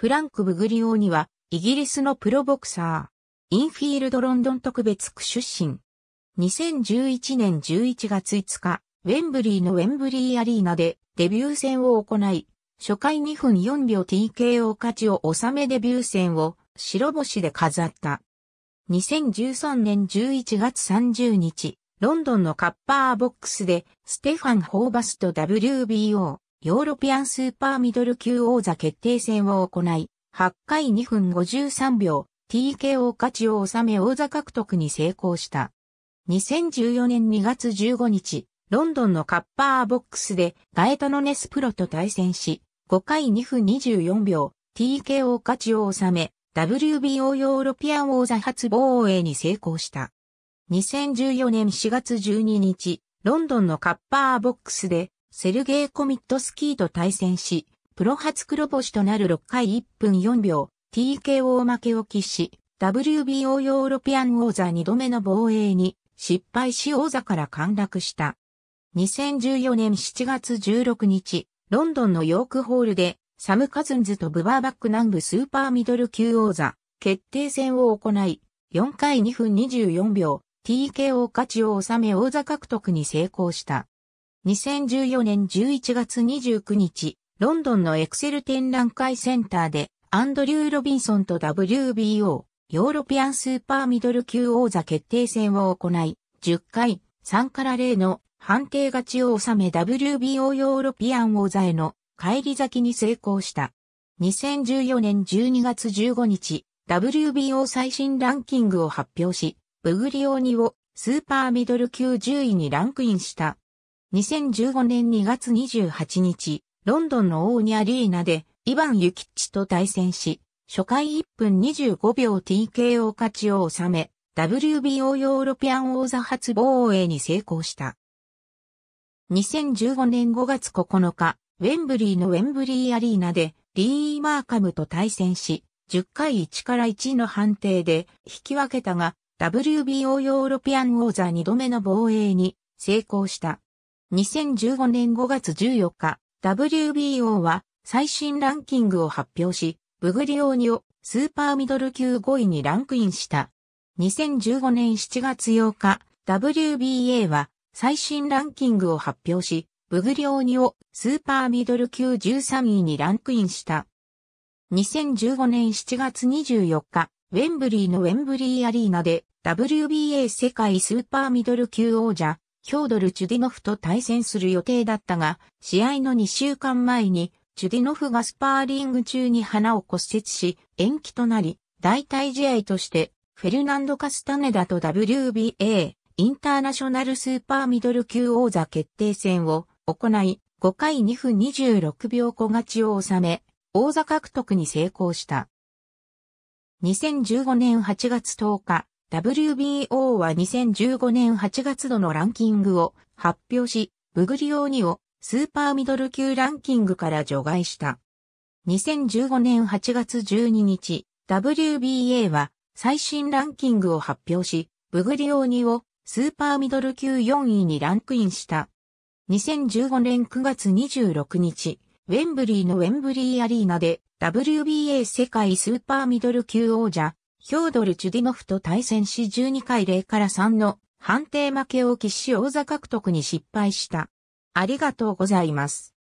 フランク・ブグリオーには、イギリスのプロボクサー。インフィールドロンドン特別区出身。2011年11月5日、ウェンブリーのウェンブリーアリーナでデビュー戦を行い、初回2分4秒 TKO 勝ちを収めデビュー戦を白星で飾った。2013年11月30日、ロンドンのカッパーボックスでステファン・ホーバスと WBO ヨーロピアンスーパーミドル級王座決定戦を行い、8回2分53秒、TKO 価値を収め王座獲得に成功した。2014年2月15日、ロンドンのカッパーボックスでガエタノネスプロと対戦し、5回2分24秒、TKO 価値を収め、WBO ヨーロピアン王座初防衛に成功した。2014年4月12日、ロンドンのカッパーボックスでセルゲイ・コミットスキーと対戦し、プロ初黒星となる6回1分4秒、TKO 負けを喫し、WBO ヨーロピアン王座2度目の防衛に失敗し王座から陥落した。2014年7月16日、ロンドンのヨークホールで、サム・カズンズとブバーバック南部スーパーミドル級王座決定戦を行い、4回2分24秒、TKO 勝ちを収め王座獲得に成功した。2014年11月29日、ロンドンのエクセル展覧会センターで、アンドリュー・ロビンソンと WBO、ヨーロピアンスーパーミドル級王座決定戦を行い、10回、3から0の判定勝ちを収め WBO ヨーロピアン王座への返り咲きに成功した。2014年12月15日、WBO 最新ランキングを発表し、ブグリオーニをスーパーミドル級10位にランクインした。2015年2月28日、ロンドンのオーニアリーナで、イヴァン・ユキッチと対戦し、初回1分25秒 TKO 勝ちを収め、WBO ヨーロピアン王座初防衛に成功した。2015年5月9日、ウェンブリーのウェンブリーアリーナで、リー・マーカムと対戦し、10回1から1の判定で引き分けたが、WBO ヨーロピアン王座2度目の防衛に成功した。2015年5月14日、WBO は最新ランキングを発表し、ブグリオーニをスーパーミドル級5位にランクインした。2015年7月8日、WBA は最新ランキングを発表し、ブグリオーニをスーパーミドル級13位にランクインした。2015年7月24日、ウェンブリーのウェンブリーアリーナで WBA 世界スーパーミドル級王者ヒョードル・チュディノフと対戦する予定だったが、試合の2週間前に、チュディノフがスパーリング中に鼻を骨折し、延期となり、代替試合として、フェルナンド・カスタネダと WBA、インターナショナルスーパーミドル級王座決定戦を行い、5回2分26秒小勝ちを収め、王座獲得に成功した。2015年8月10日、WBO は2015年8月度のランキングを発表し、ブグリオーニをスーパーミドル級ランキングから除外した。2015年8月12日、WBA は最新ランキングを発表し、ブグリオーニをスーパーミドル級4位にランクインした。2015年9月26日、ウェンブリーのウェンブリーアリーナで WBA 世界スーパーミドル級王者ヒョードル・チュディノフと対戦し12回0から3の判定負けを喫し王座獲得に失敗した。ありがとうございます。